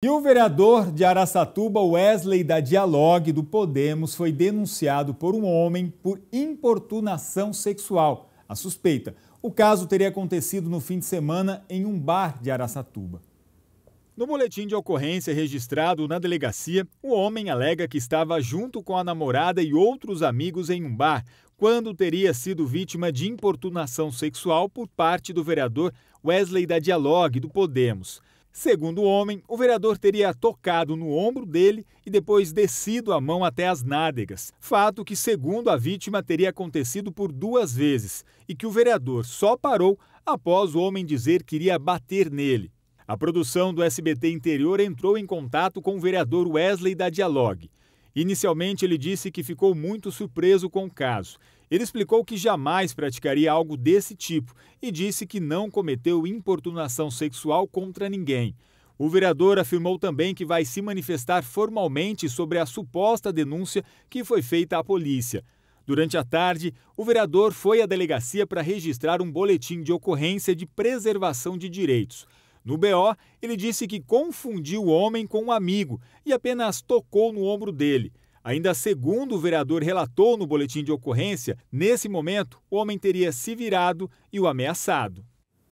E o vereador de Araçatuba, Wesley da Dialogue do Podemos, foi denunciado por um homem por importunação sexual, a suspeita. O caso teria acontecido no fim de semana em um bar de Araçatuba. No boletim de ocorrência registrado na delegacia, o homem alega que estava junto com a namorada e outros amigos em um bar quando teria sido vítima de importunação sexual por parte do vereador Wesley da Dialogue do Podemos. Segundo o homem, o vereador teria tocado no ombro dele e depois descido a mão até as nádegas. Fato que, segundo a vítima, teria acontecido por duas vezes e que o vereador só parou após o homem dizer que iria bater nele. A produção do SBT Interior entrou em contato com o vereador Wesley da Dialogue. Inicialmente, ele disse que ficou muito surpreso com o caso. Ele explicou que jamais praticaria algo desse tipo e disse que não cometeu importunação sexual contra ninguém. O vereador afirmou também que vai se manifestar formalmente sobre a suposta denúncia que foi feita à polícia. Durante a tarde, o vereador foi à delegacia para registrar um boletim de ocorrência de preservação de direitos. No BO, ele disse que confundiu o homem com um amigo e apenas tocou no ombro dele. Ainda segundo o vereador relatou no boletim de ocorrência, nesse momento o homem teria se virado e o ameaçado.